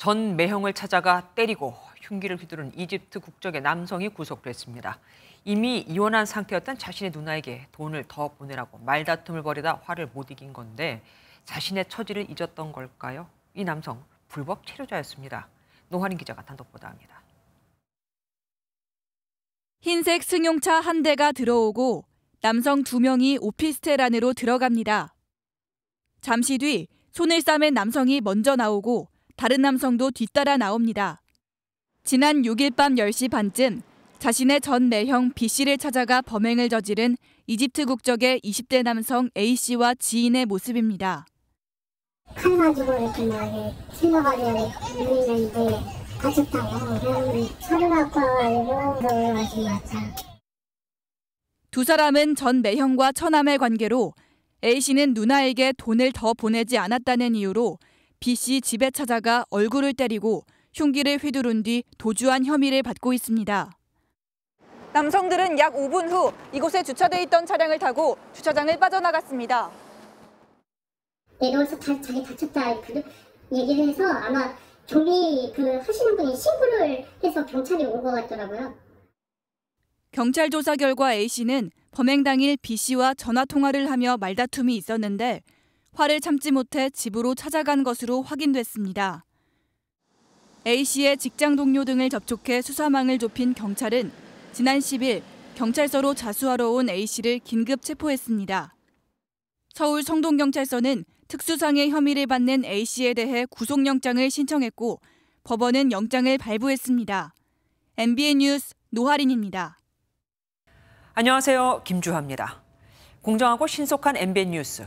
전 매형을 찾아가 때리고 흉기를 휘두른 이집트 국적의 남성이 구속됐습니다. 이미 이혼한 상태였던 자신의 누나에게 돈을 더 보내라고 말다툼을 벌이다 화를 못 이긴 건데 자신의 처지를 잊었던 걸까요? 이 남성 불법 체류자였습니다. 노하린 기자가 단독 보도합니다. 흰색 승용차 한 대가 들어오고 남성 두 명이 오피스텔 안으로 들어갑니다. 잠시 뒤 손을 싸맨 남성이 먼저 나오고 다른 남성도 뒤따라 나옵니다. 지난 6일 밤 10시 반쯤 자신의 전 매형 B씨를 찾아가 범행을 저지른 이집트 국적의 20대 남성 A씨와 지인의 모습입니다. 칼 가지고 이렇게 막 실러가지고 누는데 다쳤다고 서류 갖고 와가지고 마신다두 사람은 전 매형과 처남의 관계로 A씨는 누나에게 돈을 더 보내지 않았다는 이유로 B 씨 집에 찾아가 얼굴을 때리고 흉기를 휘두른 뒤 도주한 혐의를 받고 있습니다. 남성들은 약 5분 후 이곳에 주차돼 있던 차량을 타고 주차장을 빠져나갔습니다. 내려와서 다, 자기 다쳤다 그 얘기를 해서 아마 종이 그 하시는 분이 신고를 해서 경찰이 온것 같더라고요. 경찰 조사 결과 A 씨는 범행 당일 B 씨와 전화 통화를 하며 말다툼이 있었는데 화를 참지 못해 집으로 찾아간 것으로 확인됐습니다. A씨의 직장 동료 등을 접촉해 수사망을 좁힌 경찰은 지난 10일 경찰서로 자수하러 온 A씨를 긴급 체포했습니다. 서울 성동경찰서는 특수상해 혐의를 받는 A씨에 대해 구속영장을 신청했고 법원은 영장을 발부했습니다. MBN 뉴스 노하린입니다. 안녕하세요. 김주하입니다. 공정하고 신속한 MBN 뉴스